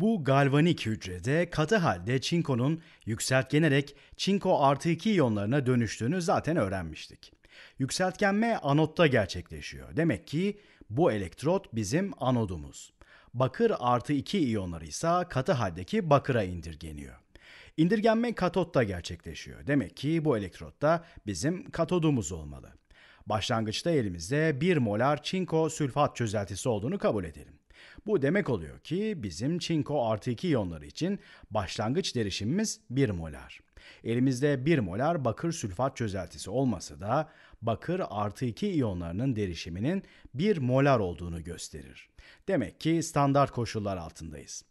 Bu galvanik hücrede katı halde çinkonun yükseltgenerek çinko artı 2 iyonlarına dönüştüğünü zaten öğrenmiştik. Yükseltgenme anotta gerçekleşiyor. Demek ki bu elektrot bizim anodumuz. Bakır artı 2 iyonları ise katı haldeki bakıra indirgeniyor. İndirgenme katotta gerçekleşiyor. Demek ki bu elektrot da bizim katodumuz olmalı. Başlangıçta elimizde 1 molar çinko sülfat çözeltisi olduğunu kabul edelim. Bu demek oluyor ki bizim çinko artı 2 iyonları için başlangıç derişimimiz 1 molar. Elimizde 1 molar bakır sülfat çözeltisi olması da bakır artı 2 iyonlarının derişiminin 1 molar olduğunu gösterir. Demek ki standart koşullar altındayız.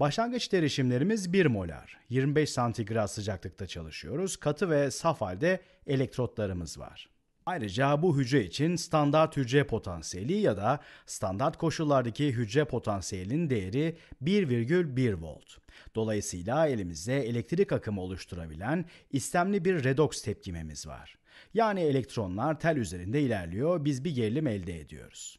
Başlangıç derişimlerimiz 1 molar. 25 santigrat sıcaklıkta çalışıyoruz. Katı ve saf halde elektrotlarımız var. Ayrıca bu hücre için standart hücre potansiyeli ya da standart koşullardaki hücre potansiyelinin değeri 1,1 volt. Dolayısıyla elimizde elektrik akımı oluşturabilen istemli bir redoks tepkimemiz var. Yani elektronlar tel üzerinde ilerliyor, biz bir gerilim elde ediyoruz.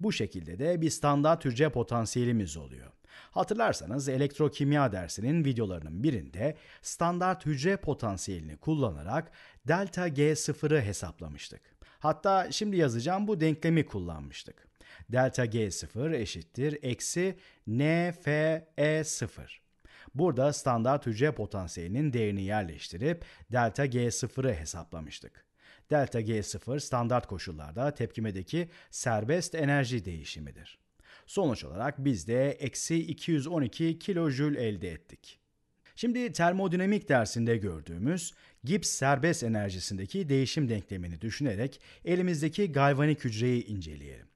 Bu şekilde de bir standart hücre potansiyelimiz oluyor. Hatırlarsanız elektrokimya dersinin videolarının birinde standart hücre potansiyelini kullanarak delta G0'ı hesaplamıştık. Hatta şimdi yazacağım bu denklemi kullanmıştık. Delta G0 eşittir eksi NFE0. Burada standart hücre potansiyelinin değerini yerleştirip delta G0'ı hesaplamıştık. Delta G0 standart koşullarda tepkimedeki serbest enerji değişimidir. Sonuç olarak biz de eksi 212 kilojül elde ettik. Şimdi termodinamik dersinde gördüğümüz Gibbs serbest enerjisindeki değişim denklemini düşünerek elimizdeki galvanik hücreyi inceleyelim.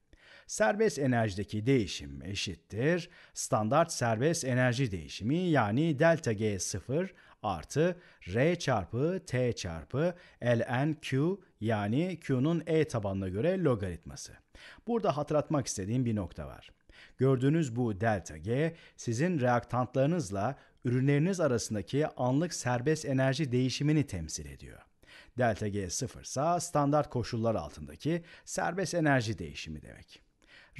Serbest enerjideki değişim eşittir standart serbest enerji değişimi yani delta G0 artı R çarpı T çarpı ln Q yani Q'nun E tabanına göre logaritması. Burada hatırlatmak istediğim bir nokta var. Gördüğünüz bu delta G sizin reaktantlarınızla ürünleriniz arasındaki anlık serbest enerji değişimini temsil ediyor. Delta G sıfır ise standart koşullar altındaki serbest enerji değişimi demek.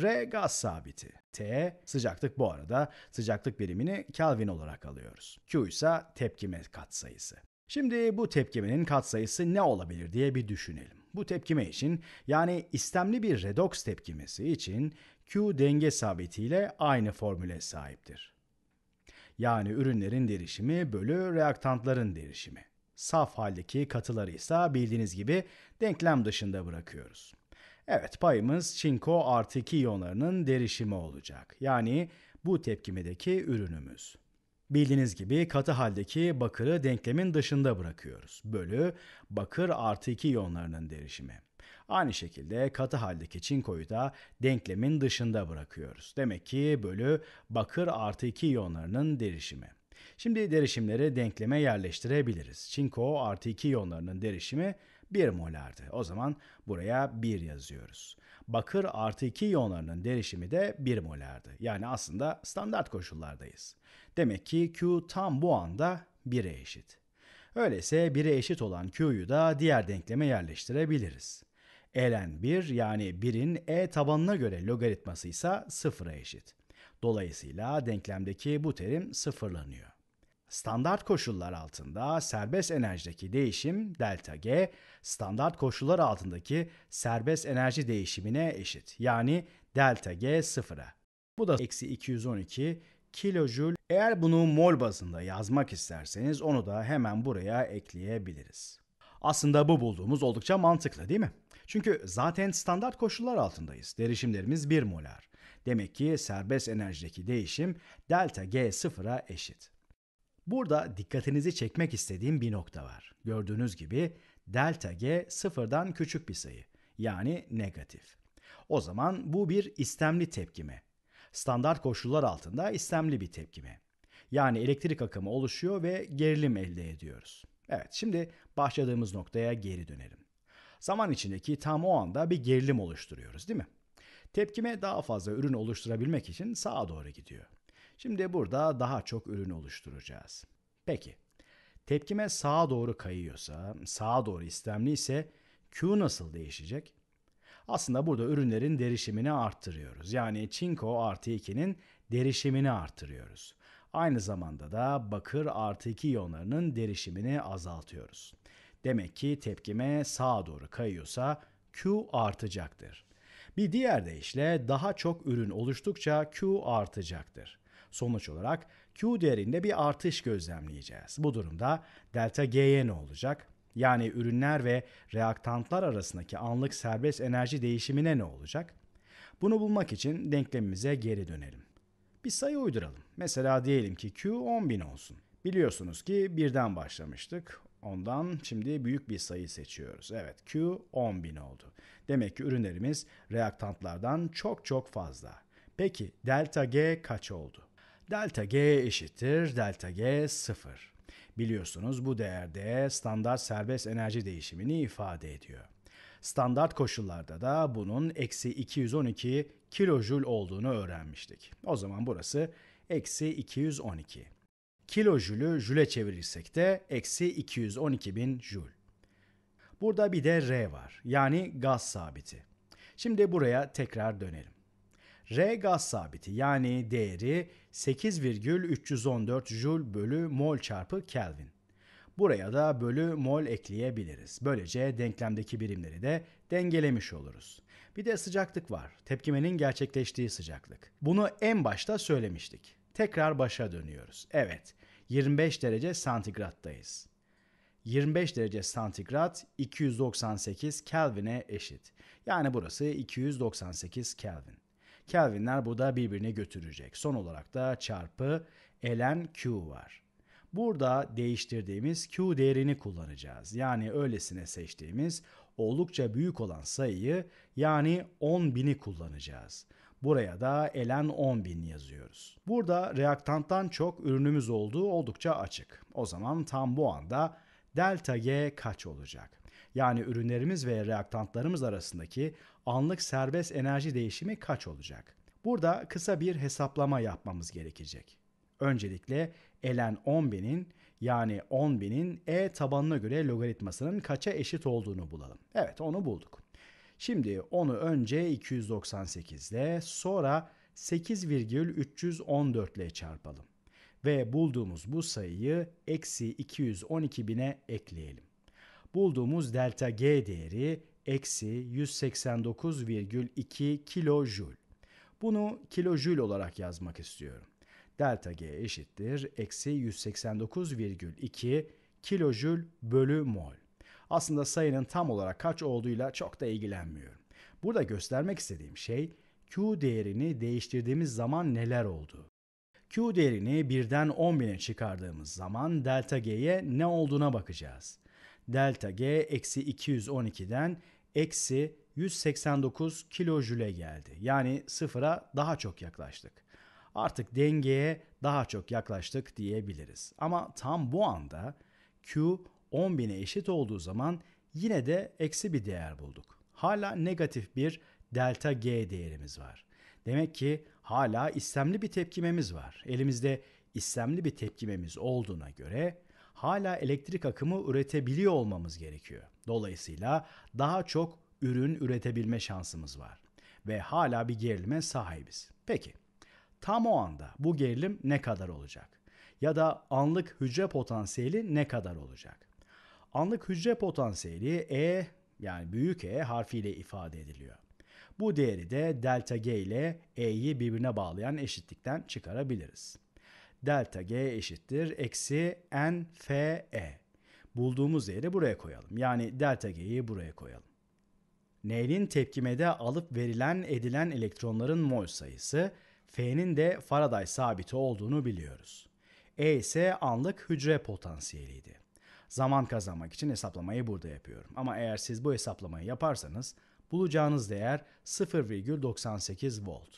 R gaz sabiti. T sıcaklık bu arada sıcaklık birimini Kelvin olarak alıyoruz. Q ise tepkime katsayısı. Şimdi bu tepkimenin katsayısı ne olabilir diye bir düşünelim. Bu tepkime için yani istemli bir redoks tepkimesi için Q denge sabitiyle aynı formüle sahiptir yani ürünlerin derişimi bölü reaktantların derişimi. Saf haldeki katıları ise bildiğiniz gibi denklem dışında bırakıyoruz. Evet payımız çinko artı 2 iyonlarının derişimi olacak. Yani bu tepkimedeki ürünümüz. Bildiğiniz gibi katı haldeki bakırı denklemin dışında bırakıyoruz. Bölü bakır artı 2 iyonlarının derişimi. Aynı şekilde katı haldeki çinkoyu da denklemin dışında bırakıyoruz. Demek ki bölü bakır artı 2 iyonlarının derişimi. Şimdi derişimleri denkleme yerleştirebiliriz. Çinko artı 2 iyonlarının derişimi 1 molardı. O zaman buraya 1 yazıyoruz. Bakır artı 2 iyonlarının derişimi de 1 molardı. Yani aslında standart koşullardayız. Demek ki Q tam bu anda 1'e eşit. Öyleyse 1'e eşit olan Q'yu da diğer denkleme yerleştirebiliriz. ln 1 yani 1'in e tabanına göre logaritması ise 0'a eşit. Dolayısıyla denklemdeki bu terim sıfırlanıyor. Standart koşullar altında serbest enerjideki değişim delta G, standart koşullar altındaki serbest enerji değişimine eşit. Yani delta G sıfıra. Bu da eksi 212 kilojül. Eğer bunu mol bazında yazmak isterseniz onu da hemen buraya ekleyebiliriz. Aslında bu bulduğumuz oldukça mantıklı değil mi? Çünkü zaten standart koşullar altındayız. Derişimlerimiz 1 molar. Demek ki serbest enerjideki değişim delta G sıfıra eşit. Burada dikkatinizi çekmek istediğim bir nokta var. Gördüğünüz gibi delta G sıfırdan küçük bir sayı. Yani negatif. O zaman bu bir istemli tepkime standart koşullar altında istemli bir tepkime. Yani elektrik akımı oluşuyor ve gerilim elde ediyoruz. Evet şimdi başladığımız noktaya geri dönelim. Zaman içindeki tam o anda bir gerilim oluşturuyoruz değil mi? Tepkime daha fazla ürün oluşturabilmek için sağa doğru gidiyor. Şimdi burada daha çok ürün oluşturacağız. Peki tepkime sağa doğru kayıyorsa, sağa doğru istemli ise Q nasıl değişecek? Aslında burada ürünlerin derişimini arttırıyoruz. Yani çinko artı 2'nin derişimini arttırıyoruz. Aynı zamanda da bakır artı 2 iyonlarının derişimini azaltıyoruz. Demek ki tepkime sağa doğru kayıyorsa Q artacaktır. Bir diğer deyişle daha çok ürün oluştukça Q artacaktır. Sonuç olarak Q değerinde bir artış gözlemleyeceğiz. Bu durumda delta G'ye ne olacak? Yani ürünler ve reaktantlar arasındaki anlık serbest enerji değişimine ne olacak? Bunu bulmak için denklemimize geri dönelim. Bir sayı uyduralım. Mesela diyelim ki Q 10.000 olsun. Biliyorsunuz ki birden başlamıştık. Ondan şimdi büyük bir sayı seçiyoruz. Evet Q 10.000 oldu. Demek ki ürünlerimiz reaktantlardan çok çok fazla. Peki delta G kaç oldu? Delta G eşittir delta G 0. Biliyorsunuz bu değerde standart serbest enerji değişimini ifade ediyor. Standart koşullarda da bunun eksi 212 kilojul olduğunu öğrenmiştik. O zaman burası eksi 212. Kilojülü jüle çevirirsek de eksi 212 bin jül. Burada bir de R var yani gaz sabiti. Şimdi buraya tekrar dönelim. R gaz sabiti yani değeri 8,314 Joule bölü mol çarpı Kelvin. Buraya da bölü mol ekleyebiliriz. Böylece denklemdeki birimleri de dengelemiş oluruz. Bir de sıcaklık var. Tepkimenin gerçekleştiği sıcaklık. Bunu en başta söylemiştik. Tekrar başa dönüyoruz. Evet, 25 derece santigrattayız. 25 derece santigrat 298 Kelvin'e eşit. Yani burası 298 Kelvin. Kelvinler bu da birbirine götürecek. Son olarak da çarpı ln Q var. Burada değiştirdiğimiz Q değerini kullanacağız. Yani öylesine seçtiğimiz oldukça büyük olan sayıyı yani 10.000'i kullanacağız. Buraya da elen 10.000 yazıyoruz. Burada reaktanttan çok ürünümüz olduğu oldukça açık. O zaman tam bu anda delta G kaç olacak? Yani ürünlerimiz ve reaktantlarımız arasındaki anlık serbest enerji değişimi kaç olacak? Burada kısa bir hesaplama yapmamız gerekecek. Öncelikle elen 10.000'in yani 10.000'in e tabanına göre logaritmasının kaça eşit olduğunu bulalım. Evet onu bulduk. Şimdi onu önce 298 ile sonra 8,314 ile çarpalım. Ve bulduğumuz bu sayıyı eksi 212 bine ekleyelim. Bulduğumuz delta G değeri eksi 189,2 kilojül. Bunu kilojül olarak yazmak istiyorum. Delta G eşittir eksi 189,2 kilojül bölü mol. Aslında sayının tam olarak kaç olduğuyla çok da ilgilenmiyorum. Burada göstermek istediğim şey Q değerini değiştirdiğimiz zaman neler oldu? Q değerini birden 10.000'e çıkardığımız zaman delta G'ye ne olduğuna bakacağız delta G eksi 212'den eksi 189 kilojüle geldi. Yani sıfıra daha çok yaklaştık. Artık dengeye daha çok yaklaştık diyebiliriz. Ama tam bu anda Q 10.000'e eşit olduğu zaman yine de eksi bir değer bulduk. Hala negatif bir delta G değerimiz var. Demek ki hala istemli bir tepkimemiz var. Elimizde istemli bir tepkimemiz olduğuna göre hala elektrik akımı üretebiliyor olmamız gerekiyor. Dolayısıyla daha çok ürün üretebilme şansımız var ve hala bir gerilime sahibiz. Peki tam o anda bu gerilim ne kadar olacak? Ya da anlık hücre potansiyeli ne kadar olacak? Anlık hücre potansiyeli E yani büyük E harfiyle ifade ediliyor. Bu değeri de delta G ile E'yi birbirine bağlayan eşitlikten çıkarabiliriz delta g eşittir eksi n f e. Bulduğumuz değeri buraya koyalım. Yani delta g'yi buraya koyalım. N'nin tepkimede alıp verilen edilen elektronların mol sayısı, F'nin de Faraday sabiti olduğunu biliyoruz. E ise anlık hücre potansiyeliydi. Zaman kazanmak için hesaplamayı burada yapıyorum. Ama eğer siz bu hesaplamayı yaparsanız bulacağınız değer 0,98 volt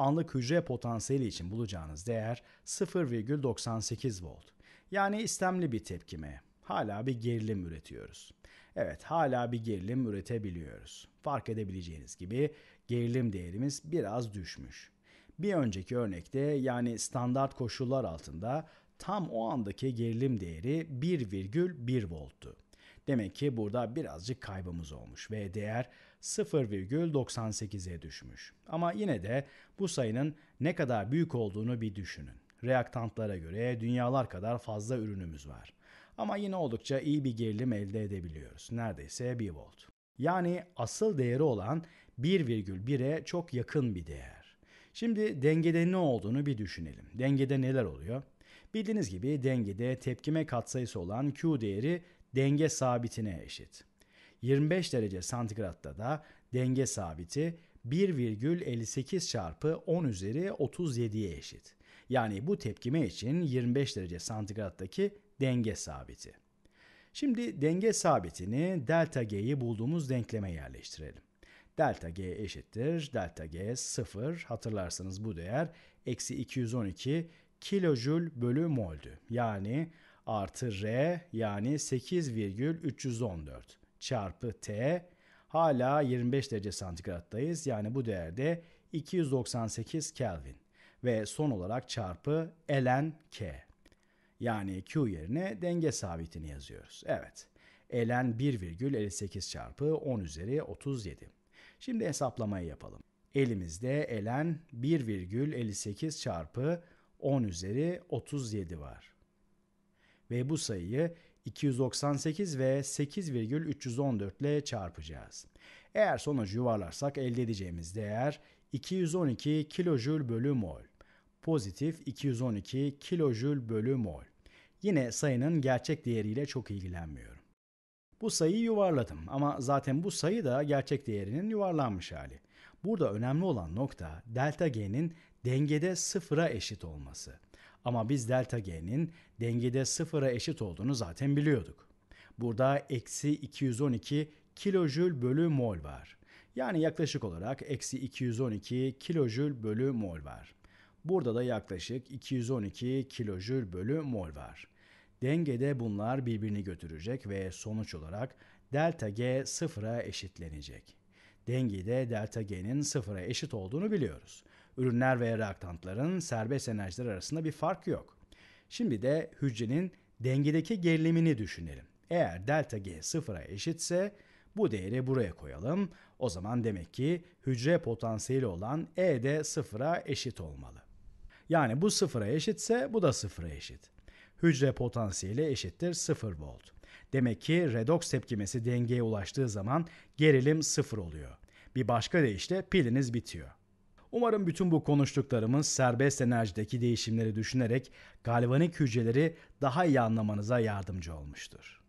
anlık hücre potansiyeli için bulacağınız değer 0,98 volt. Yani istemli bir tepkime. Hala bir gerilim üretiyoruz. Evet, hala bir gerilim üretebiliyoruz. Fark edebileceğiniz gibi gerilim değerimiz biraz düşmüş. Bir önceki örnekte yani standart koşullar altında tam o andaki gerilim değeri 1,1 volttu. Demek ki burada birazcık kaybımız olmuş ve değer 0,98'e düşmüş. Ama yine de bu sayının ne kadar büyük olduğunu bir düşünün. Reaktantlara göre dünyalar kadar fazla ürünümüz var. Ama yine oldukça iyi bir gerilim elde edebiliyoruz. Neredeyse 1 volt. Yani asıl değeri olan 1,1'e çok yakın bir değer. Şimdi dengede ne olduğunu bir düşünelim. Dengede neler oluyor? Bildiğiniz gibi dengede tepkime katsayısı olan Q değeri denge sabitine eşit. 25 derece santigratta da denge sabiti 1,58 çarpı 10 üzeri 37'ye eşit. Yani bu tepkime için 25 derece santigrattaki denge sabiti. Şimdi denge sabitini delta G'yi bulduğumuz denkleme yerleştirelim. Delta G eşittir. Delta G 0. Hatırlarsanız bu değer eksi 212 kilojül bölü moldü. Yani artı R yani 8,314 çarpı T hala 25 derece santigrattayız. Yani bu değerde 298 Kelvin ve son olarak çarpı ln K. Yani Q yerine denge sabitini yazıyoruz. Evet. ln 1,58 çarpı 10 üzeri 37. Şimdi hesaplamayı yapalım. Elimizde ln 1,58 çarpı 10 üzeri 37 var ve bu sayıyı 298 ve 8,314 ile çarpacağız. Eğer sonucu yuvarlarsak elde edeceğimiz değer 212 kilojül bölü mol. Pozitif 212 kilojül bölü mol. Yine sayının gerçek değeriyle çok ilgilenmiyorum. Bu sayıyı yuvarladım ama zaten bu sayı da gerçek değerinin yuvarlanmış hali. Burada önemli olan nokta delta g'nin dengede sıfıra eşit olması. Ama biz delta G'nin dengede sıfıra eşit olduğunu zaten biliyorduk. Burada eksi 212 kilojül bölü mol var. Yani yaklaşık olarak eksi 212 kilojül bölü mol var. Burada da yaklaşık 212 kilojül bölü mol var. Dengede bunlar birbirini götürecek ve sonuç olarak delta G sıfıra eşitlenecek. Dengede delta G'nin sıfıra eşit olduğunu biliyoruz. Ürünler ve reaktantların serbest enerjiler arasında bir fark yok. Şimdi de hücrenin dengedeki gerilimini düşünelim. Eğer delta G sıfıra eşitse bu değeri buraya koyalım. O zaman demek ki hücre potansiyeli olan E de sıfıra eşit olmalı. Yani bu sıfıra eşitse bu da sıfıra eşit. Hücre potansiyeli eşittir 0 volt. Demek ki redoks tepkimesi dengeye ulaştığı zaman gerilim 0 oluyor. Bir başka deyişle piliniz bitiyor. Umarım bütün bu konuştuklarımız serbest enerjideki değişimleri düşünerek galvanik hücreleri daha iyi anlamanıza yardımcı olmuştur.